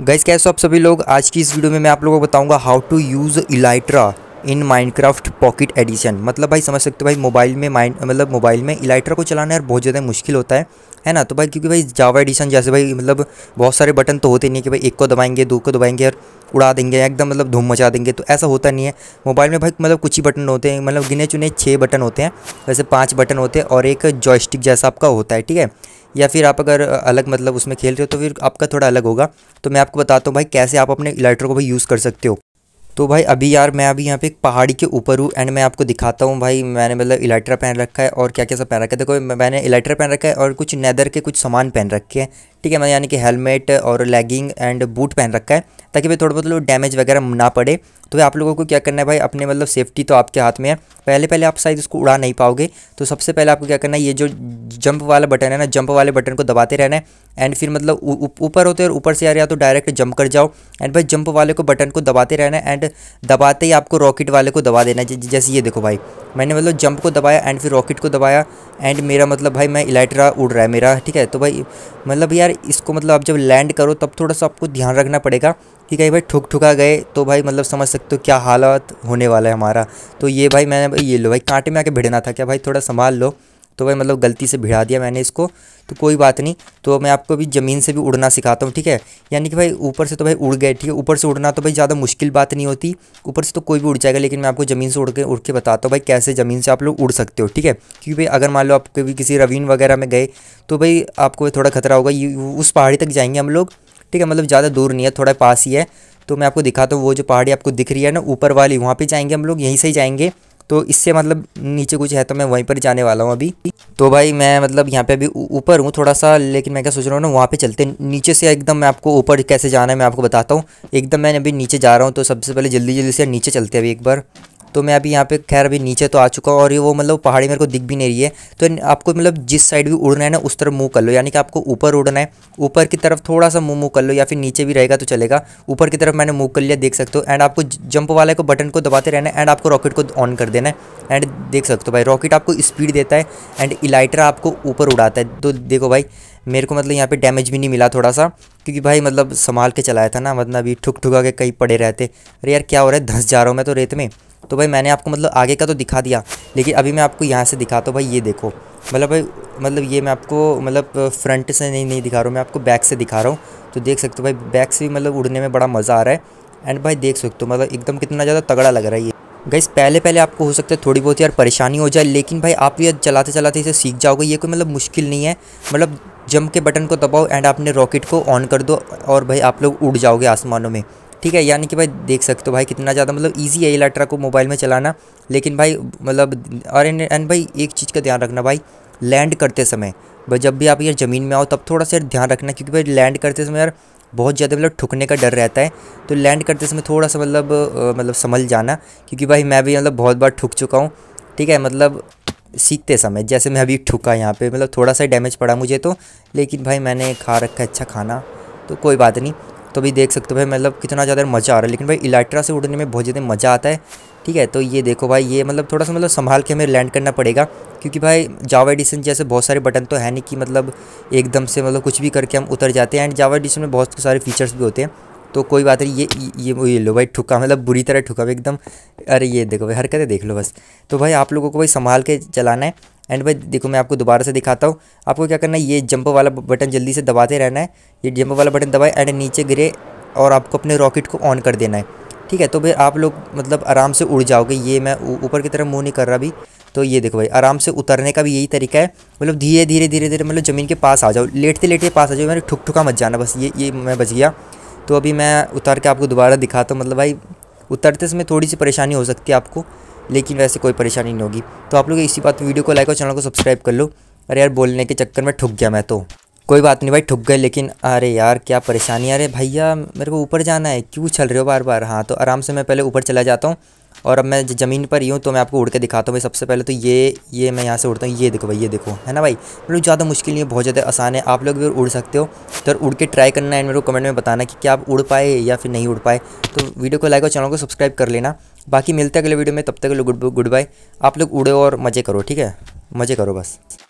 gas कैसे आप सभी लोग आज की इस वीडियो में मैं आप लोगों को बताऊंगा how to use elytra in Minecraft pocket edition मतलब भाई समझ सकते हो भाई मोबाइल में माइन मतलब मोबाइल में इलाइट्रा को चलाना यार बहुत ज़्यादा मुश्किल होता है है ना तो भाई क्योंकि भाई जावा एडिशन जैसे भाई मतलब बहुत सारे बटन तो होते नहीं कि भाई एक को दबाएंगे दो को दबाएंगे और उड़ा देंगे एकदम मतलब धूम मचा देंगे तो ऐसा होता नहीं है मोबाइल में भाई मतलब कुछ ही बटन होते हैं मतलब गिने चुने छः बटन होते हैं वैसे पाँच बटन होते हैं और एक जॉयस्टिक जैसा आपका होता है ठीक है या फिर आप अगर अलग मतलब उसमें खेल रहे हो तो फिर आपका थोड़ा अलग होगा तो मैं आपको बताता हूँ भाई कैसे आप अपने इलाइटर को भाई यूज़ कर सकते हो तो भाई अभी यार मैं अभी यहाँ पे एक पहाड़ी के ऊपर हूँ एंड मैं आपको दिखाता हूँ भाई मैंने मतलब इलाइटरा पहन रखा है और क्या क्या सब पहन रखा है देखो मैंने इलाइटरा पहन रखा है और कुछ नैदर के कुछ सामान पहन रखे हैं ठीक है मैंने यानी कि हेलमेट और लेगिंग एंड बूट पहन रखा है ताकि भाई थोड़ा बहुत लोग डैमेज वगैरह ना पड़े तो भाई आप लोगों को क्या करना है भाई अपने मतलब सेफ्टी तो आपके हाथ में है पहले पहले आप शायद इसको उड़ा नहीं पाओगे तो सबसे पहले आपको क्या करना है ये जो जंप वाला बटन है ना जंप वाले बटन को दबाते रहना है एंड फिर मतलब ऊपर होते और ऊपर से यार या तो डायरेक्ट जंप कर जाओ एंड भाई जंप वाले को बटन को दबाते रहना है एंड दबाते ही आपको रॉकेट वाले को दबा देना है जैसे ये देखो भाई मैंने मतलब जंप को दबाया एंड फिर रॉकेट को दबाया एंड मेरा मतलब भाई मैं इलाइटरा उड़ रहा है मेरा ठीक है तो भाई मतलब यार इसको मतलब आप जब लैंड करो तब थोड़ा सा आपको ध्यान रखना पड़ेगा कि कहीं भाई ठुक ठुका गए तो भाई मतलब समझ सकते हो क्या हालत होने वाला है हमारा तो ये भाई मैंने भाई ये लो भाई कांटे में आके भिड़ना था क्या भाई थोड़ा संभाल लो तो भाई मतलब गलती से भिड़ा दिया मैंने इसको तो कोई बात नहीं तो मैं आपको अभी ज़मीन से भी उड़ना सिखाता हूँ ठीक है यानी कि भाई ऊपर से तो भाई उड़ गए ठीक है ऊपर से उड़ना तो भाई ज़्यादा मुश्किल बात नहीं होती ऊपर से तो कोई भी उड़ जाएगा लेकिन मैं आपको ज़मीन से उड़ के उड़ के बताता हूँ भाई कैसे ज़मीन से आप लोग उड़ सकते हो ठीक है क्योंकि भाई अगर मान लो आप कभी किसी रवीन वगैरह में गए तो भाई आपको थोड़ा खतरा होगा उस पहाड़ी तक जाएंगे हम लोग ठीक है मतलब ज़्यादा दूर नहीं है थोड़ा पास ही है तो मैं आपको दिखाता हूँ वो जो पहाड़ी आपको दिख रही है ना ऊपर वाली वहाँ पर जाएंगे हम लोग यहीं से ही जाएंगे तो इससे मतलब नीचे कुछ है तो मैं वहीं पर जाने वाला हूँ अभी तो भाई मैं मतलब यहाँ पे अभी ऊपर हूँ थोड़ा सा लेकिन मैं क्या सोच रहा हूँ ना वहाँ पे चलते नीचे से एकदम मैं आपको ऊपर कैसे जाना है मैं आपको बताता हूँ एकदम मैं अभी नीचे जा रहा हूँ तो सबसे पहले जल्दी जल्दी से नीचे चलते अभी एक बार तो मैं अभी यहाँ पे खैर अभी नीचे तो आ चुका हूँ और ये वो मतलब पहाड़ी मेरे को दिख भी नहीं रही है तो आपको मतलब जिस साइड भी उड़ना है ना उस तरफ मूव कर लो यानी कि आपको ऊपर उड़ना है ऊपर की तरफ थोड़ा सा मूव मूव कर लो या फिर नीचे भी रहेगा तो चलेगा ऊपर की तरफ मैंने मूव कर लिया देख सकते हो एंड आपको जंप वाले को बटन को दबाते रहना है एंड आपको रॉकेट को ऑन कर देना है एंड देख सकते हो भाई रॉकेट आपको स्पीड देता है एंड इलाइटर आपको ऊपर उड़ाता है तो देखो भाई मेरे को मतलब यहाँ पे डैमेज भी नहीं मिला थोड़ा सा क्योंकि भाई मतलब संभाल के चलाया था ना मतलब अभी ठुक ठुका के कहीं पड़े रहते अरे यार क्या हो रहा है धंस जा रहा हूँ मैं तो रेत में तो भाई मैंने आपको मतलब आगे का तो दिखा दिया लेकिन अभी मैं आपको यहाँ से दिखाता हूँ भाई ये देखो मतलब भाई मतलब ये मैं आपको मतलब फ्रंट से नहीं नहीं दिखा रहा हूँ मैं आपको बैक से दिखा रहा हूँ तो देख सकते हो भाई बैक से भी मतलब उड़ने में बड़ा मज़ा आ रहा है एंड भाई देख सकते हो मतलब एकदम कितना ज़्यादा तगड़ा लग रहा है ये गैस पहले पहले आपको हो सकता है थोड़ी बहुत यार परेशानी हो जाए लेकिन भाई आप ये चलाते चलाते इसे सीख जाओगे ये कोई मतलब मुश्किल नहीं है मतलब जम के बटन को दबाओ एंड आपने रॉकेट को ऑन कर दो और भाई आप लोग उड़ जाओगे आसमानों में ठीक है यानी कि भाई देख सकते हो भाई कितना ज़्यादा मतलब ईजी है इलेक्ट्रा को मोबाइल में चलाना लेकिन भाई मतलब और एंड भाई एक चीज़ का ध्यान रखना भाई लैंड करते समय जब भी आप यार ज़मीन में आओ तब थोड़ा सा ध्यान रखना क्योंकि भाई लैंड करते समय यार बहुत ज़्यादा मतलब ठुकने का डर रहता है तो लैंड करते समय थोड़ा सा मतलब मतलब समझ जाना क्योंकि भाई मैं भी मतलब बहुत बार ठुक चुका हूँ ठीक है मतलब सीखते समय जैसे मैं अभी ठुका यहाँ पे मतलब थोड़ा सा डैमेज पड़ा मुझे तो लेकिन भाई मैंने खा रखा अच्छा खाना तो कोई बात नहीं तो भी देख सकते हो भाई मतलब कितना ज़्यादा मज़ा आ रहा है लेकिन भाई इलाइट्रा से उड़ने में बहुत ज़्यादा मज़ा आता है ठीक है तो ये देखो भाई ये मतलब थोड़ा सा मतलब संभाल के हमें लैंड करना पड़ेगा क्योंकि भाई जावा एडिसन जैसे बहुत सारे बटन तो है नहीं कि मतलब एकदम से मतलब कुछ भी करके हम उतर जाते हैं एंड जावा एडिशन में बहुत सारे फीचर्स भी होते हैं तो कोई बात नहीं ये ये ये लो भाई ठुका मतलब बुरी तरह ठुका एकदम अरे ये देखो भाई हरकतें देख लो बस तो भाई आप लोगों को भाई संभाल के चलाना है एंड भाई देखो मैं आपको दोबारा से दिखाता हूँ आपको क्या करना है ये जंप वाला बटन जल्दी से दबाते रहना है ये जंप वाला बटन दबाए एंड नीचे गिरे और आपको अपने रॉकेट को ऑन कर देना है ठीक है तो भाई आप लोग मतलब आराम से उड़ जाओगे ये मैं ऊपर की तरफ मुँह नहीं कर रहा अभी तो ये देखो भाई आराम से उतरने का भी यही तरीका है मतलब धीरे धीरे धीरे धीरे मतलब ज़मीन के पास आ जाओ लेटते लेटते पास आ जाओ मैंने ठुका मत जाना बस ये ये मैं बच गया तो अभी मैं उतार के आपको दोबारा दिखाता हूँ मतलब भाई उतरते समय थोड़ी सी परेशानी हो सकती है आपको लेकिन वैसे कोई परेशानी नहीं होगी तो आप लोग इसी बात वीडियो को लाइक और चैनल को सब्सक्राइब कर लो अरे यार बोलने के चक्कर में ठुक गया मैं तो कोई बात नहीं भाई ठुक गए लेकिन अरे यार क्या परेशानी अरे भैया मेरे को ऊपर जाना है क्यों चल रहे हो बार बार हाँ तो आराम से मैं पहले ऊपर चला जाता हूँ और अब मैं ज़मीन पर ही हूँ तो मैं आपको उड़ के दिखाता हूँ भाई सबसे पहले तो ये ये मैं यहाँ से उड़ता हूँ ये देखो भाई ये देखो है ना भाई मतलब ज़्यादा मुश्किल नहीं है बहुत ज़्यादा आसान है आप लोग भी उड़ सकते हो तो उड़ के ट्राई करना है मेरे को कमेंट में बताना कि क्या आप उड़ पाए या फिर नहीं उड़ पाए तो वीडियो को लाइक और चैनल को सब्सक्राइब कर लेना बाकी मिलते हैं अगले वीडियो में तब तक के लिए गुड गुड बाय आप लोग उड़े और मज़े करो ठीक है मज़े करो बस